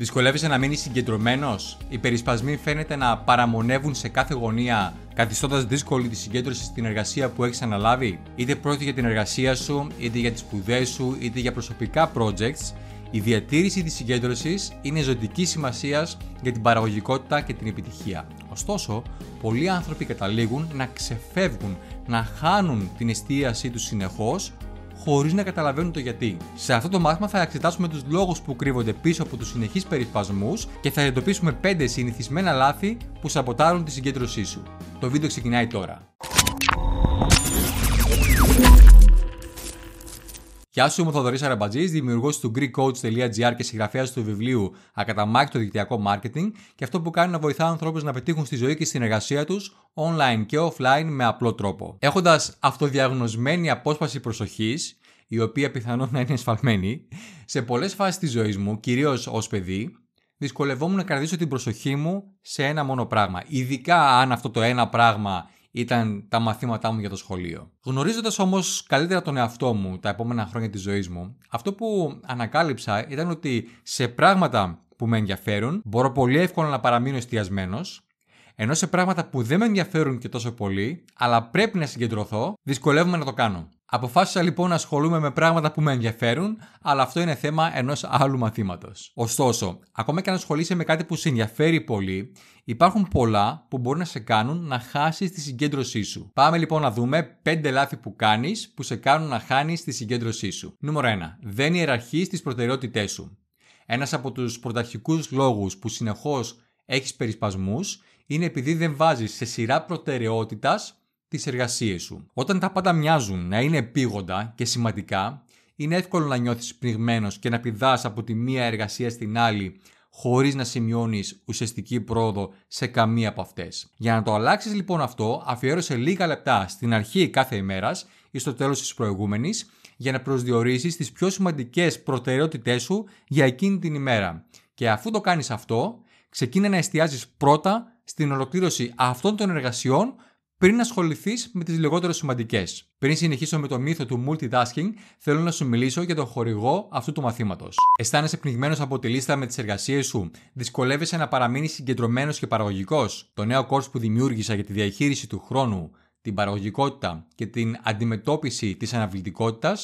Δυσκολεύεσαι να μείνεις συγκεντρωμένος. Οι περισπασμοί φαίνεται να παραμονεύουν σε κάθε γωνία, καθιστώντας δύσκολη τη συγκέντρωση στην εργασία που έχεις αναλάβει. Είτε πρόκειται για την εργασία σου, είτε για τις σπουδές σου, είτε για προσωπικά projects, η διατήρηση της συγκέντρωσης είναι ζωτική σημασία για την παραγωγικότητα και την επιτυχία. Ωστόσο, πολλοί άνθρωποι καταλήγουν να ξεφεύγουν, να χάνουν την εστίασή τους συνεχώς χωρίς να καταλαβαίνουν το γιατί. Σε αυτό το μάθημα θα εξετάσουμε τους λόγους που κρύβονται πίσω από τους συνεχείς περισπασμού και θα εντοπίσουμε 5 συνηθισμένα λάθη που σαμποτάρουν τη συγκέντρωσή σου. Το βίντεο ξεκινάει τώρα. Γεια σου, είμαι ο Θοδωρής Αραμπατζής, δημιουργός του GreekCoach.gr και συγγραφέας του βιβλίου Ακαταμάκητο Δικτυακό Μάρκετινγκ και αυτό που κάνει να βοηθά ανθρώπους να πετύχουν στη ζωή και στην εργασία τους online και offline με απλό τρόπο. Έχοντας αυτοδιαγνωσμένη απόσπαση προσοχής, η οποία πιθανόν να είναι εσφαλμένη, σε πολλές φάσεις της ζωής μου, κυρίως ως παιδί, δυσκολευόμουν να κρατήσω την προσοχή μου σε ένα μόνο πράγμα. Ειδικά αν αυτό το ένα πράγμα ήταν τα μαθήματά μου για το σχολείο. Γνωρίζοντας όμως καλύτερα τον εαυτό μου τα επόμενα χρόνια της ζωής μου, αυτό που ανακάλυψα ήταν ότι σε πράγματα που με ενδιαφέρουν μπορώ πολύ εύκολα να παραμείνω εστιασμένος, ενώ σε πράγματα που δεν με ενδιαφέρουν και τόσο πολύ, αλλά πρέπει να συγκεντρωθώ, δυσκολεύομαι να το κάνω. Αποφάσισα λοιπόν να ασχολούμαι με πράγματα που με ενδιαφέρουν, αλλά αυτό είναι θέμα ενός άλλου μαθήματος. Ωστόσο, ακόμα και αν ασχολείσαι με κάτι που σε ενδιαφέρει πολύ, υπάρχουν πολλά που μπορεί να σε κάνουν να χάσεις τη συγκέντρωσή σου. Πάμε λοιπόν να δούμε 5 λάθη που κάνεις που σε κάνουν να χάνεις τη συγκέντρωσή σου. Νούμερο 1. Δεν ιεραρχείς τις προτεραιότητές σου. Ένας από τους πρωταρχικούς λόγους που συνεχώς έχεις περισπασμούς είναι επειδή δεν βάζεις σε σειρά προτεραιότητας τις εργασίες σου. Όταν τα πάντα μοιάζουν να είναι επίγοντα και σημαντικά, είναι εύκολο να νιώθεις πνιγμένος και να πηδάς από τη μία εργασία στην άλλη χωρίς να σημειώνεις ουσιαστική πρόοδο σε καμία από αυτές. Για να το αλλάξεις λοιπόν αυτό, αφιέρωσε λίγα λεπτά στην αρχή κάθε ημέρας ή στο τέλος της προηγούμενης για να προσδιορίσεις τις πιο σημαντικές προτεραιότητές σου για εκείνη την ημέρα. Και αφού το κάνεις αυτό, ξεκίνα να εστιάζεις πρώτα στην ολοκλήρωση αυτών των εργασιών πριν ασχοληθείς με τις λιγότερο σημαντικές. Πριν συνεχίσω με το μύθο του multitasking, θέλω να σου μιλήσω για τον χορηγό αυτού του μαθήματος. Αισθάνεσαι πνιγμένος από τη λίστα με τις εργασίες σου, δυσκολεύεσαι να παραμείνεις συγκεντρωμένος και παραγωγικός. Το νέο course που δημιούργησα για τη διαχείριση του χρόνου, την παραγωγικότητα και την αντιμετώπιση της αναβλητικότητας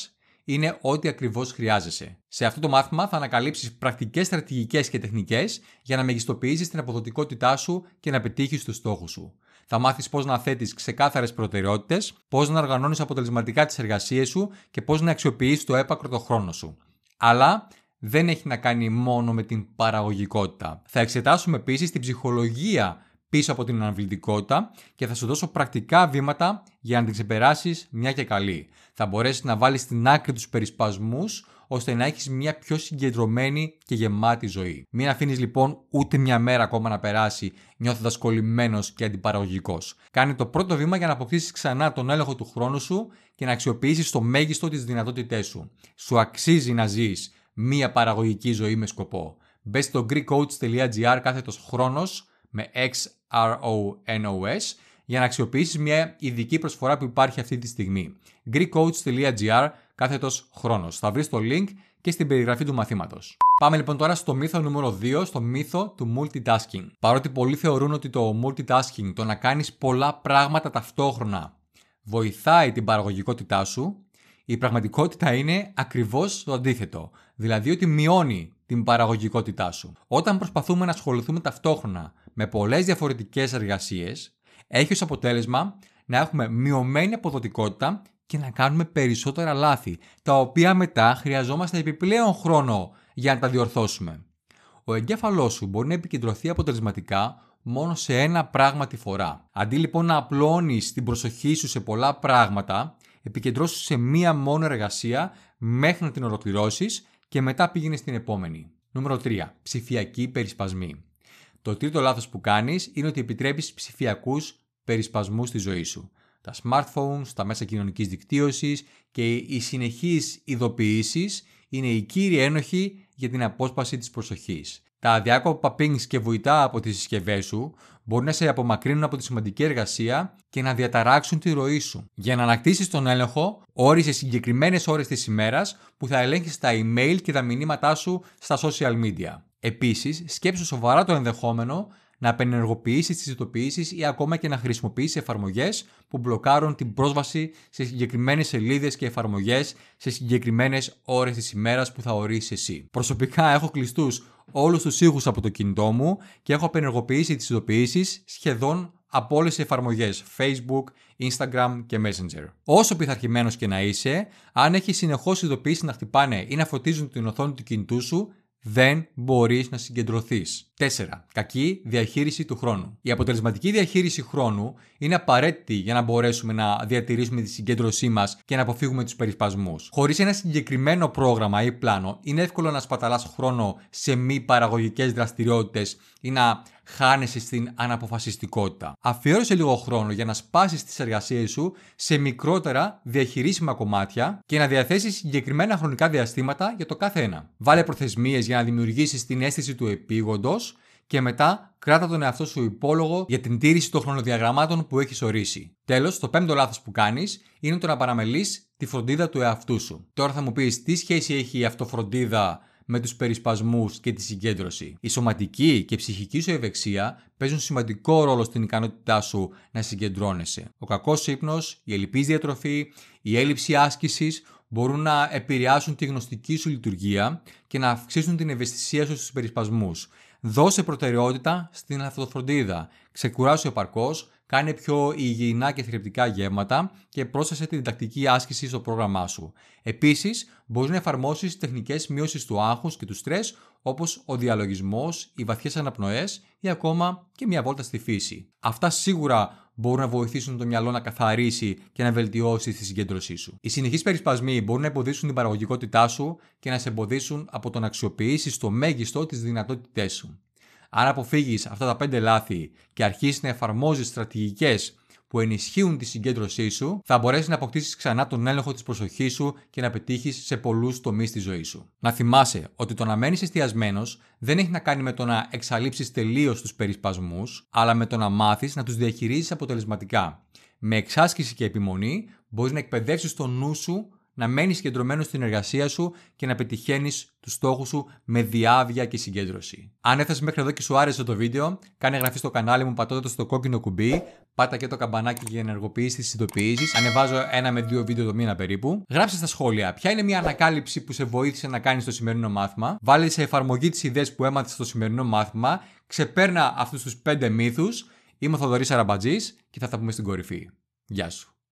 είναι ό,τι ακριβώς χρειάζεσαι. Σε αυτό το μάθημα θα ανακαλύψεις πρακτικές στρατηγικές και τεχνικές για να μεγιστοποιήσεις την αποδοτικότητά σου και να πετύχεις τους στόχους σου. Θα μάθεις πώς να θέτεις ξεκάθαρες προτεραιότητες, πώς να οργανώνεις αποτελεσματικά τις εργασίες σου και πώς να αξιοποιείς το έπακρο το χρόνο σου. Αλλά δεν έχει να κάνει μόνο με την παραγωγικότητα. Θα εξετάσουμε επίσης την ψυχολογία πίσω από την αναβλητικότητα και θα σου δώσω πρακτικά βήματα για να την ξεπεράσεις μια και καλή. Θα μπορέσεις να βάλεις στην άκρη τους περισπασμούς ώστε να έχεις μια πιο συγκεντρωμένη και γεμάτη ζωή. Μην αφήνεις λοιπόν ούτε μια μέρα ακόμα να περάσει νιώθοντας κολλημένος και αντιπαραγωγικός. Κάνε το πρώτο βήμα για να αποκτήσεις ξανά τον έλεγχο του χρόνου σου και να αξιοποιήσεις το μέγιστο τι δυνατότητές σου. Σου αξίζει να ζεις μια παραγωγική ζωή με σκοπό. Μπες στο GreekCoach.gr κάθετος χρόνος με X-R-O-N-O-S για να αξιοποιήσεις μια ειδική προσφορά που υπάρχει αυτή τη στιγμή. GreekCoach.gr κάθετος χρόνος. Θα βρεις το link και στην περιγραφή του μαθήματος. Πάμε λοιπόν τώρα στο μύθο νούμερο 2, στο μύθο του multitasking. Παρότι πολλοί θεωρούν ότι το multitasking, το να κάνεις πολλά πράγματα ταυτόχρονα, βοηθάει την παραγωγικότητά σου, η πραγματικότητα είναι ακριβώς το αντίθετο. Δηλαδή ότι μειώνει την παραγωγικότητά σου. Όταν προσπαθούμε να ασχοληθούμε ταυτόχρονα με πολλές διαφορετικές εργασίες, έχει ως αποτέλεσμα να έχουμε μειωμένη αποδοτικότητα και να κάνουμε περισσότερα λάθη, τα οποία μετά χρειαζόμαστε επιπλέον χρόνο για να τα διορθώσουμε. Ο εγκέφαλός σου μπορεί να επικεντρωθεί αποτελεσματικά μόνο σε ένα πράγμα τη φορά. Αντί λοιπόν να απλώνεις την προσοχή σου σε πολλά πράγματα, επικεντρώσου σε μία μόνο εργασία μέχρι να την ολοκληρώσεις και μετά πήγαινες στην επόμενη. Νούμερο 3. Ψηφιακοί περισπασμοί. Το τρίτο λάθος που κάνεις είναι ότι επιτρέπεις ψηφιακούς περισπασμούς στη ζωή σου τα smartphones, τα μέσα κοινωνικής δικτύωσης και οι συνεχείς ειδοποιήσεις είναι η κύρια ένοχοι για την απόσπαση της προσοχής. Τα αδιάκοπα pings και βοητά από τις συσκευές σου μπορεί να σε απομακρύνουν από τη σημαντική εργασία και να διαταράξουν τη ροή σου. Για να ανακτήσεις τον έλεγχο, όρισε συγκεκριμένες ώρες της ημέρας που θα ελέγχεις τα email και τα μηνύματά σου στα social media. Επίσης, σκέψου σοβαρά το ενδεχόμενο να απενεργοποιήσει τις ειδοποιήσεις ή ακόμα και να χρησιμοποιήσει εφαρμογές που μπλοκάρουν την πρόσβαση σε συγκεκριμένες σελίδες και εφαρμογές σε συγκεκριμένες ώρες της ημέρας που θα ορίσει εσύ. Προσωπικά έχω κλειστούς όλους τους ήχους από το κινητό μου και έχω απενεργοποιήσει τις ειδοποιήσεις σχεδόν από όλες τις εφαρμογές Facebook, Instagram και Messenger. Όσο πειθαρχημένος και να είσαι, αν έχεις συνεχώς ειδοποιήσεις να χτυπάνε ή να φωτίζουν την οθόνη του κινητού σου, δεν μπορείς να συγκεντρωθείς. 4. Κακή διαχείριση του χρόνου. Η αποτελεσματική διαχείριση χρόνου είναι απαραίτητη για να μπορέσουμε να διατηρήσουμε τη συγκέντρωσή μας και να αποφύγουμε τους περισπασμούς. Χωρίς ένα συγκεκριμένο πρόγραμμα ή πλάνο, είναι εύκολο να σπαταλάς χρόνο σε μη παραγωγικές δραστηριότητες ή να χάνεσαι στην αναποφασιστικότητα. Αφιέρωσε λίγο χρόνο για να σπάσεις τις εργασίες σου σε μικρότερα διαχειρίσιμα κομμάτια και να διαθέσεις συγκεκριμένα χρονικά διαστήματα για το κάθε ένα. Βάλε προθεσμίες για να δημιουργήσεις την αίσθηση του επίγοντος και μετά κράτα τον εαυτό σου υπόλογο για την τήρηση των χρονοδιαγραμμάτων που έχεις ορίσει. Τέλος, το πέμπτο λάθος που κάνεις είναι το να παραμελείς τη φροντίδα του εαυτού σου. Τώρα θα μου πεις τι σχέση έχει η αυτοφροντίδα με τους περισπασμούς και τη συγκέντρωση. Η σωματική και ψυχική σου ευεξία παίζουν σημαντικό ρόλο στην ικανότητά σου να συγκεντρώνεσαι. Ο κακός ύπνος, η ελλειπής διατροφή, η έλλειψη άσκησης μπορούν να επηρεάσουν τη γνωστική σου λειτουργία και να αυξήσουν την ευαισθησία σου στους περισπασμούς. Δώσε προτεραιότητα στην αυτοφροντίδα. Ξεκουράσου επαρκώς, κάνε πιο υγιεινά και θρεπτικά γεύματα και πρόσθεσε τη διδακτική άσκηση στο πρόγραμμά σου. Επίσης, μπορείς να εφαρμόσεις τεχνικές μείωση του άγχους και του στρες, όπως ο διαλογισμός, οι βαθιές αναπνοές ή ακόμα και μια βόλτα στη φύση. Αυτά σίγουρα μπορούν να βοηθήσουν το μυαλό να καθαρίσει και να βελτιώσει τη συγκέντρωσή σου. Οι συνεχείς περισπασμοί μπορούν να εμποδίσουν την παραγωγικότητά σου και να σε εμποδίσουν από το να αξιοποιήσεις στο μέγιστο τι δυνατότητές σου. Αν αποφύγεις αυτά τα πέντε λάθη και αρχίσεις να εφαρμόζεις στρατηγικές που ενισχύουν τη συγκέντρωσή σου, θα μπορέσεις να αποκτήσεις ξανά τον έλεγχο της προσοχής σου και να πετύχεις σε πολλούς τομείς της ζωής σου. Να θυμάσαι ότι το να μένεις εστιασμένος δεν έχει να κάνει με το να εξαλείψεις τελείως τους περισπασμούς, αλλά με το να μάθεις να τους διαχειρίζεις αποτελεσματικά. Με εξάσκηση και επιμονή μπορείς να εκπαιδεύσεις το νου σου να μένεις συγκεντρωμένο στην εργασία σου και να πετυχαίνεις τους στόχους σου με διάβια και συγκέντρωση. Αν έφτασες μέχρι εδώ και σου άρεσε το βίντεο, κάνε εγγραφή στο κανάλι μου πατώντας το κόκκινο κουμπί, πάτα και το καμπανάκι για να ενεργοποιήσεις τις ειδοποιήσεις, ανεβάζω ένα με δύο βίντεο το μήνα περίπου. Γράψε στα σχόλια ποια είναι μια ανακάλυψη που σε βοήθησε να κάνεις το σημερινό μάθημα, Βάλει σε εφαρμογή τις ιδέες που έμαθες στο σημερινό μάθημα, ξεπέρνα αυτούς τους πέντε μύθους. είμαι ο Θοδωρής Αραμπατζής και θα τα πούμε στην κορυφή. Γεια σου.